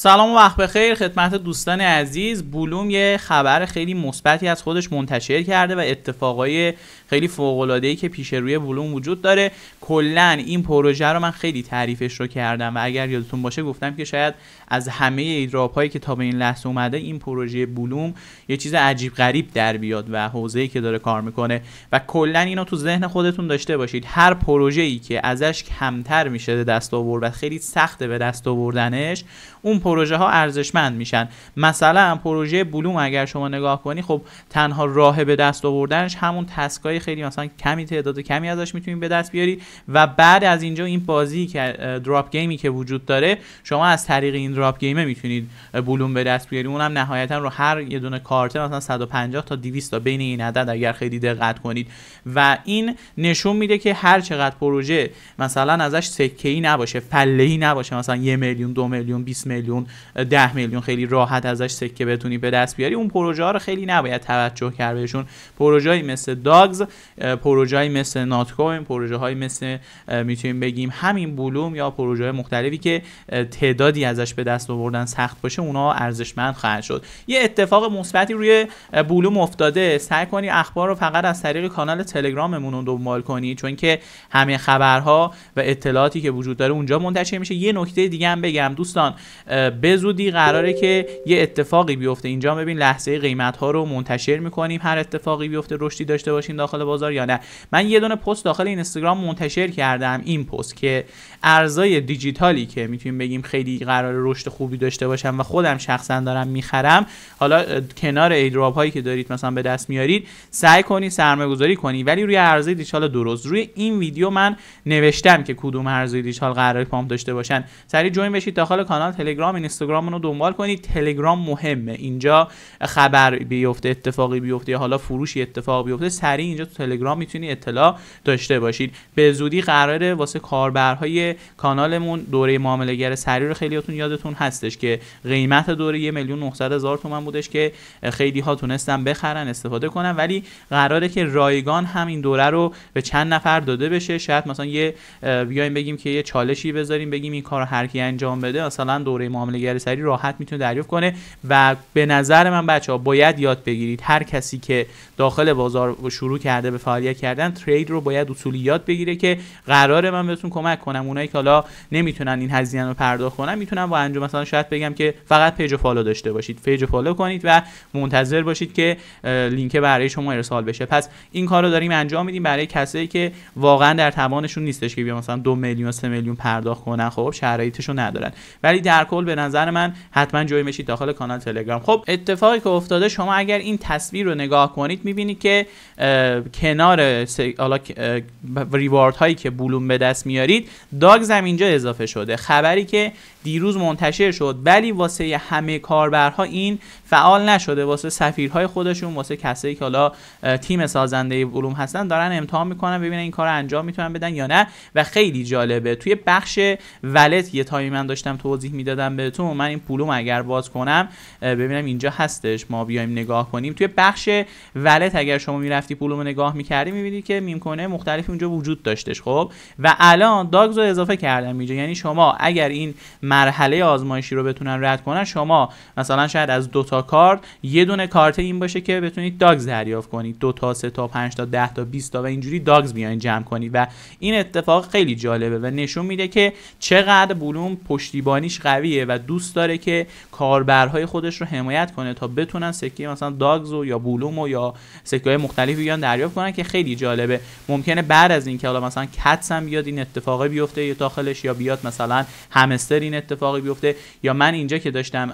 سلام و وقت بخیر خدمت دوستان عزیز بلوم یه خبر خیلی مثبتی از خودش منتشر کرده و اتفاقای خیلی فوق‌العاده‌ای که پیش روی بلوم وجود داره کلا این پروژه رو من خیلی تعریفش رو کردم و اگر یادتون باشه گفتم که شاید از همه ایدراپ هایی که تا به این لحظه اومده این پروژه بلوم یه چیز عجیب غریب در بیاد و حوزه‌ای که داره کار میکنه و کلا اینو تو ذهن خودتون داشته باشید هر پروژه‌ای که ازش کمتر میشه دست آورد و خیلی سخته به دست آوردنش اون پروژه ها ارزشمند میشن مثلا پروژه بلوم اگر شما نگاه کنی خب تنها راه به دست آوردنش همون تسکای خیلی مثلا کمی تعداد کمی ازش میتونید به دست بیاری و بعد از اینجا این بازی که دراپ گیمی که وجود داره شما از طریق این دراپ گیمه میتونید بلوم به دست بیاری اونم نهایتا رو هر یه دونه کارت مثلا 150 تا 200 تا بین این عدد اگر خیلی دقت کنید و این نشون میده که هر چقدر پروژه مثلا ازش سکه ای نباشه فله ای نباشه مثلا یه میلیون دو میلیون 20 میلیون 10 میلیون خیلی راحت ازش سکه بتونی به دست بیاری اون پروژه ها رو خیلی نباید توجه کرد بهشون های مثل داگز های مثل نات کوین پروژه های مثل میتونیم بگیم همین بلوم یا پروژه مختلفی که تعدادی ازش به دست آوردن سخت باشه اونها ارزشمند خواهد شد یه اتفاق مثبتی روی بلوم افتاده سعی کنی اخبار رو فقط از طریق کانال تلگراممون رو دنبال کنی چون که همه خبرها و اطلاعاتی که وجود داره اونجا منتشر میشه یه نکته دیگه هم بگم دوستان به زودی قراره که یه اتفاقی بیفته اینجا ببین لحظه قیمت ها رو منتشر میکنیم هر اتفاقی بیفته رشدی داشته باشین داخل بازار یا نه من یه دونه پست داخل این اینستاگرام منتشر کردم این پست که ارزای دیجیتالی که میتونیم بگیم خیلی قرار رشد خوبی داشته باشم و خودم شخصا دارم میخرم حالا کنار ایدراب هایی که دارید مثلا به دست میارید سعی کنی سرمایه گذاری کنی ولی روی ارزای دیجیتال درست روی این ویدیو من نوشتم که کدوم ارزای دیجیتال قرار پامپ داشته باشن سری جوین بشید داخل کانال تلگرام اینستاگرام رو دنبال کنید تلگرام مهمه اینجا خبر بیفته اتفاقی بیفته یا حالا فروشی اتفاق بیفته سریع اینجا تو تلگرام میتونی اطلاع داشته باشید به زودی قراره واسه کاربرهای کانالمون دوره معامله سریع رو خیلیاتون یادتون هستش که قیمت دوره 1 میلیون 900 هزار تومن بودش که خیلی ها تونستن بخرن استفاده کنن ولی قراره که رایگان همین دوره رو به چند نفر داده بشه شاید مثلا یه بیایم بگیم که یه چالشی بذاریم بگیم این کار هر کی انجام بده مثلا دوره معامله گر سری راحت میتونه دریافت کنه و به نظر من بچه ها باید یاد بگیرید هر کسی که داخل بازار شروع کرده به فعالیت کردن ترید رو باید اصولی یاد بگیره که قرار من بهتون کمک کنم اونایی که حالا نمیتونن این هزینه رو پرداخت کنن میتونن با انجام مثلا شاید بگم که فقط پیج فالو داشته باشید پیج فالو کنید و منتظر باشید که لینک برای شما ارسال بشه پس این کار رو داریم انجام میدیم برای کسایی که واقعا در توانشون نیستش که بیا مثلا دو میلیون سه میلیون پرداخت کنن خب شرایطشون ندارن ولی در کل به نظر من حتما جوی میشید داخل کانال تلگرام خب اتفاقی که افتاده شما اگر این تصویر رو نگاه کنید میبینید که کنار حالا ریوارد هایی که بلوم به دست میارید داگزم اینجا اضافه شده خبری که دیروز منتشر شد ولی واسه همه کاربرها این فعال نشده واسه سفیرهای خودشون واسه کسایی که حالا تیم سازنده بلوم هستن دارن امتحان میکنن ببینن این کار انجام میتونن بدن یا نه و خیلی جالبه توی بخش ولت یه تایمی من داشتم توضیح میدادم به بهتون من این پولو اگر باز کنم ببینم اینجا هستش ما بیایم نگاه کنیم توی بخش ولت اگر شما میرفتی پولوم نگاه میکردی میبینید که کنه مختلفی اونجا وجود داشتش خب و الان داگز رو اضافه کردم اینجا یعنی شما اگر این مرحله آزمایشی رو بتونن رد کنن شما مثلا شاید از دو تا کارت یه دونه کارت این باشه که بتونید داگز دریافت کنید دو تا سه تا پنج تا 10 تا 20 تا و اینجوری داگز بیاین جمع کنید و این اتفاق خیلی جالبه و نشون میده که چقدر بلوم پشتیبانیش قویه و دوست داره که کاربرهای خودش رو حمایت کنه تا بتونن سکه مثلا داگز و یا بولوم و یا سکه های مختلفی بیان دریافت کنن که خیلی جالبه ممکنه بعد از اینکه حالا مثلا کتس هم بیاد این اتفاقه بیفته یا داخلش یا بیاد مثلا همستر این اتفاقی بیفته یا من اینجا که داشتم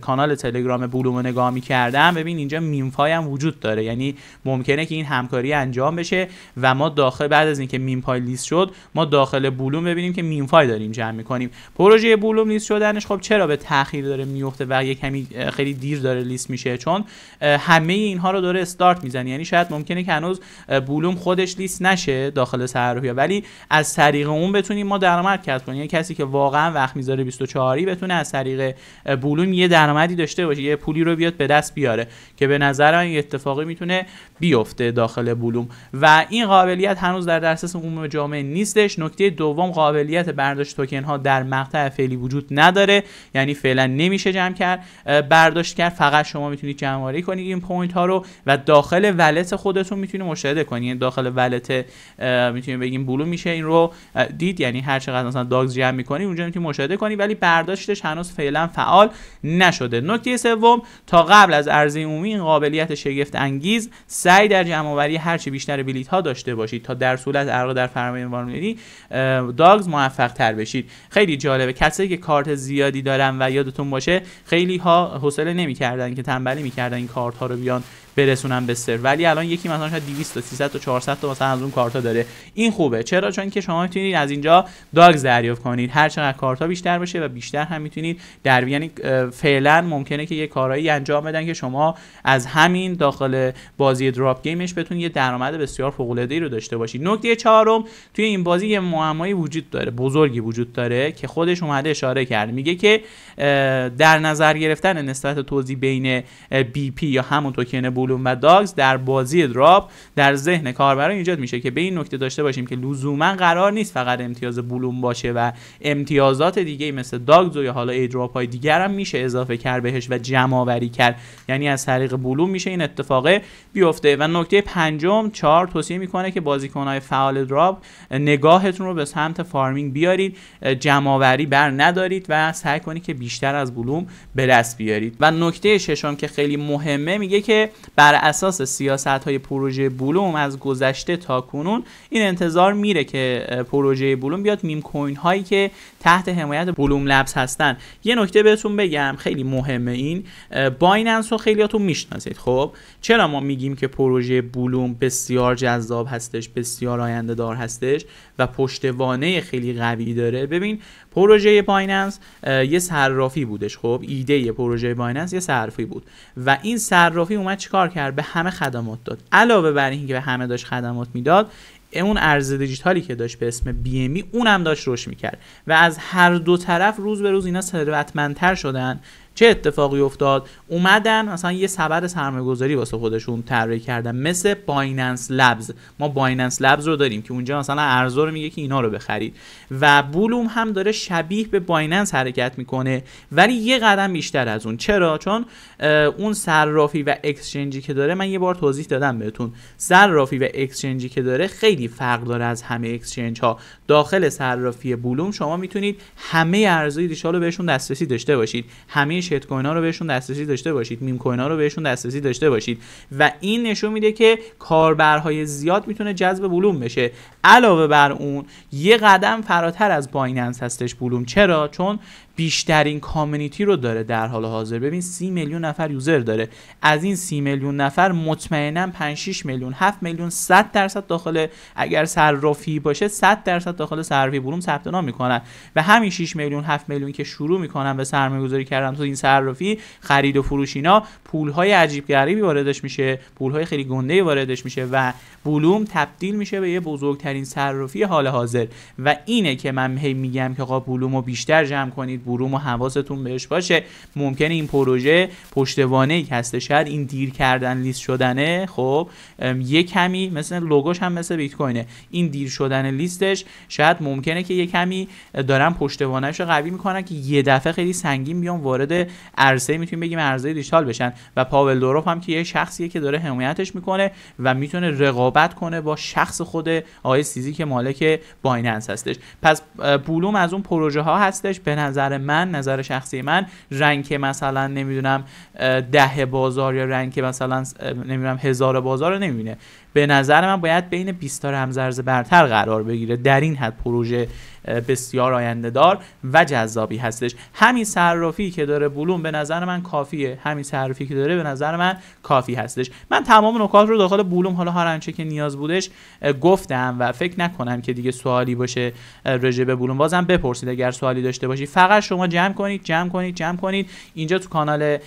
کانال تلگرام بولوم رو نگاه میکردم ببین اینجا فای هم وجود داره یعنی ممکنه که این همکاری انجام بشه و ما داخل بعد از اینکه میمپای لیست شد ما داخل بولوم ببینیم که فای داریم جمع میکنیم پروژه بولوم لیست شدنش خب خب چرا به تاخیر داره میفته و یه کمی خیلی دیر داره لیست میشه چون همه اینها رو داره استارت میزنه یعنی شاید ممکنه که هنوز بولوم خودش لیست نشه داخل صرافی ولی از طریق اون بتونیم ما درآمد کسب کنیم یعنی کسی که واقعا وقت میذاره 24 بتونه از طریق بولوم یه درآمدی داشته باشه یه پولی رو بیاد به دست بیاره که به نظر این اتفاقی میتونه بیفته داخل بولوم و این قابلیت هنوز در دسترس عموم جامعه نیستش نکته دوم قابلیت برداشت توکن ها در مقطع فعلی وجود نداره یعنی فعلا نمیشه جمع کرد برداشت کرد فقط شما میتونید جمع آوری کنید این پوینت ها رو و داخل ولت خودتون میتونید مشاهده کنید یعنی داخل ولت میتونیم بگیم بلو میشه این رو دید یعنی هر چقدر مثلا داگز جمع میکنی اونجا میتونید مشاهده کنید ولی برداشتش هنوز فعلا فعال نشده نکته سوم تا قبل از ارزی عمومی این قابلیت شگفت انگیز سعی در جمع آوری هر چه بیشتر بلیط ها داشته باشید تا در صورت ارق در میید داگز موفق تر بشید خیلی جالبه کسی که کارت زیادی دارم و یادتون باشه خیلی ها حوصله نمیکردن که تنبلی میکردن این کارت ها رو بیان برسونم به سر ولی الان یکی مثلا شاید 200 تا 300 تا 400 تا مثلا از اون کارتا داره این خوبه چرا چون که شما میتونید از اینجا داگ دریافت کنید هر چقدر کارتا بیشتر بشه و بیشتر هم میتونید در یعنی فعلا ممکنه که یه کارایی انجام بدن که شما از همین داخل بازی دراپ گیمش بتونید یه درآمد بسیار فوق العاده ای رو داشته باشید نکته چهارم توی این بازی یه معمایی وجود داره بزرگی وجود داره که خودش اومده اشاره کرد میگه که در نظر گرفتن نسبت توزیع بین بی پی یا همون توکن و داگز در بازی دراپ در ذهن کاربران ایجاد میشه که به این نکته داشته باشیم که لزوما قرار نیست فقط امتیاز بلوم باشه و امتیازات دیگه مثل داگز و یا حالا ایدراپ های دیگر هم میشه اضافه کرد بهش و جمع آوری کرد یعنی از طریق بلوم میشه این اتفاق بیفته و نکته پنجم چهار توصیه میکنه که های فعال دراپ نگاهتون رو به سمت فارمینگ بیارید آوری بر ندارید و سعی کنید که بیشتر از بلوم به دست بیارید و نکته ششم که خیلی مهمه میگه که بر اساس سیاست های پروژه بلوم از گذشته تا کنون این انتظار میره که پروژه بلوم بیاد میم کوین هایی که تحت حمایت بلوم لبس هستن یه نکته بهتون بگم خیلی مهمه این بایننس رو خیلیاتون میشناسید خب چرا ما میگیم که پروژه بلوم بسیار جذاب هستش بسیار آینده دار هستش و پشتوانه خیلی قوی داره ببین پروژه بایننس یه صرافی بودش خب ایده پروژه بایننس یه صرافی بود و این صرافی اومد چیکار کار کرد به همه خدمات داد علاوه بر اینکه به همه داشت خدمات میداد اون ارز دیجیتالی که داشت به اسم ای e، اونم داشت رشد میکرد و از هر دو طرف روز به روز اینا ثروتمندتر شدن چه اتفاقی افتاد اومدن اصلا یه سبد سرمایه واسه خودشون طراحی کردن مثل بایننس لبز ما بایننس لبز رو داریم که اونجا مثلا ارزو رو میگه که اینا رو بخرید و بولوم هم داره شبیه به بایننس حرکت میکنه ولی یه قدم بیشتر از اون چرا چون اون صرافی و اکسچنجی که داره من یه بار توضیح دادم بهتون صرافی و اکسچنجی که داره خیلی فرق داره از همه اکسچنج ها داخل صرافی بولوم شما میتونید همه ارزهای دیشالو بهشون دسترسی داشته باشید همه شت کوین ها رو بهشون دسترسی داشته باشید میم کوین ها رو بهشون دسترسی داشته باشید و این نشون میده که کاربرهای زیاد میتونه جذب بلوم بشه علاوه بر اون یه قدم فراتر از بایننس هستش بلوم چرا چون بیشترین کامیونیتی رو داره در حال حاضر ببین سی میلیون نفر یوزر داره از این سی میلیون نفر مطمئنا 5 6 میلیون 7 میلیون 100 درصد داخل اگر صرافی باشه 100 درصد داخل صرافی بلوم ثبت نام میکنن و همین 6 میلیون 7 میلیون که شروع میکنن به سرمایه‌گذاری کردن تو این صرافی خرید و فروش اینا پولهای عجیب غریبی واردش میشه پولهای خیلی گنده واردش میشه و بولوم تبدیل میشه به یه بزرگترین صرافی حال حاضر و اینه که من هی میگم که آقا بلوم رو بیشتر جمع کنید بلوم و حواستون بهش باشه ممکنه این پروژه پشتوانه ای که هسته شاید این دیر کردن لیست شدنه خب یه کمی مثل لوگوش هم مثل بیت کوینه این دیر شدن لیستش شاید ممکنه که یه کمی دارن پشتوانهش رو قوی میکنن که یه دفعه خیلی سنگین بیان وارد عرصه میتونیم بگیم عرصه دیجیتال بشن و پاول دوروف هم که یه شخصیه که داره حمایتش میکنه و میتونه رقابت کنه با شخص خود آقای سیزی که مالک بایننس هستش پس بولوم از اون پروژه ها هستش به نظر من نظر شخصی من رنگ مثلا نمیدونم ده بازار یا رنگ مثلا نمیدونم هزار بازار رو نمیبینه به نظر من باید بین 20 تا رمزرز برتر قرار بگیره در این حد پروژه بسیار آینده دار و جذابی هستش همین صرافی که داره بلوم به نظر من کافیه همین صرافی که داره به نظر من کافی هستش من تمام نکات رو داخل بلوم حالا هر آنچه که نیاز بودش گفتم و فکر نکنم که دیگه سوالی باشه راجع به بلوم بازم بپرسید اگر سوالی داشته باشی. فقط شما جمع کنید جمع کنید جمع کنید اینجا تو کانال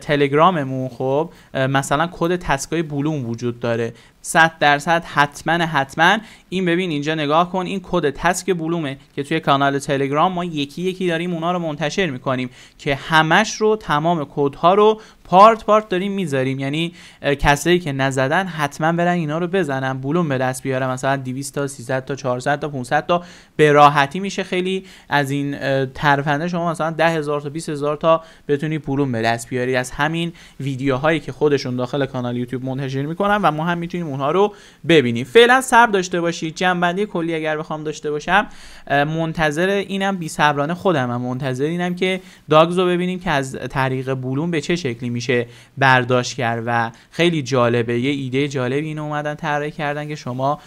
تلگراممون خب مثلا کد تسکای بلوم وجود داره 100 درصد حتما حتما این ببین اینجا نگاه کن این کد تسک بلومه که توی کانال تلگرام ما یکی یکی داریم اونا رو منتشر میکنیم که همش رو تمام کدها رو پارت پارت داریم میذاریم یعنی کسایی که نزدن حتما برن اینا رو بزنن بولون به دست بیارن مثلا 200 تا 300 تا 400 تا 500 تا به راحتی میشه خیلی از این ترفنده شما مثلا 10000 تا 20000 تا بتونی بولون به دست بیاری از همین ویدیوهایی که خودشون داخل کانال یوتیوب منتشر میکنن و ما هم میتونیم اونها رو ببینیم فعلا صبر داشته باشید جنبندی کلی اگر بخوام داشته باشم منتظر اینم بی صبرانه خودم هم منتظر اینم که داگز رو ببینیم که از طریق بولون به چه شکلی میشه برداشت کرد و خیلی جالبه یه ایده جالبی اینو اومدن طراحی کردن که شما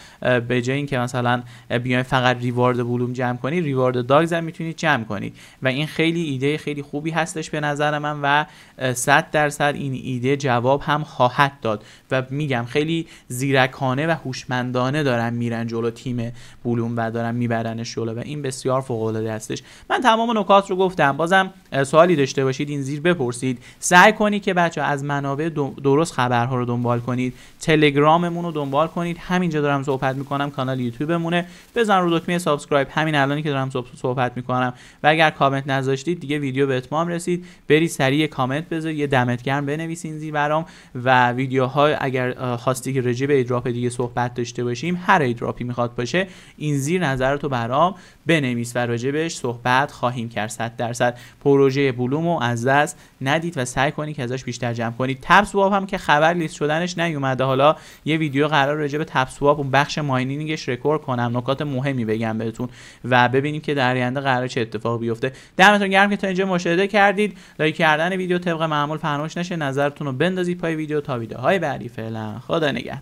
به جای اینکه مثلا بیاین فقط ریوارد بلوم جمع کنی ریوارد داگز هم میتونید جمع کنید و این خیلی ایده خیلی خوبی هستش به نظر من و 100 درصد این ایده جواب هم خواهد داد و میگم خیلی زیرکانه و هوشمندانه دارن میرن جلو تیم بلوم و دارن میبرنش جلو و این بسیار فوق العاده هستش من تمام نکات رو گفتم بازم سوالی داشته باشید این زیر بپرسید سعی کنید که بچه از منابع درست خبرها رو دنبال کنید تلگراممون رو دنبال کنید همینجا دارم صحبت میکنم کانال یوتیوبمونه بزن رو دکمه سابسکرایب همین الانی که دارم صحبت میکنم و اگر کامنت نذاشتید دیگه ویدیو به اتمام رسید برید سریع کامنت بذارید یه دمت گرم بنویسین زیر برام و ویدیوها اگر خواستی که به ایدراپ دیگه صحبت داشته باشیم هر ایدراپی میخواد باشه این زیر نظرتو برام بنویس و راجبش صحبت خواهیم کرد 100 درصد پروژه بلومو از دست ندید و سعی کنید ازش بیشتر جمع کنید تپسواب هم که خبر لیست شدنش نیومده حالا یه ویدیو قرار راجع به تپسواپ اون بخش ماینینگش رکورد کنم نکات مهمی بگم بهتون و ببینیم که در آینده قرار چه اتفاق بیفته دمتون گرم که تا اینجا مشاهده کردید لایک کردن ویدیو طبق معمول فراموش نشه نظرتون رو بندازید پای ویدیو تا ویدیوهای بعدی فعلا خدا نگهدار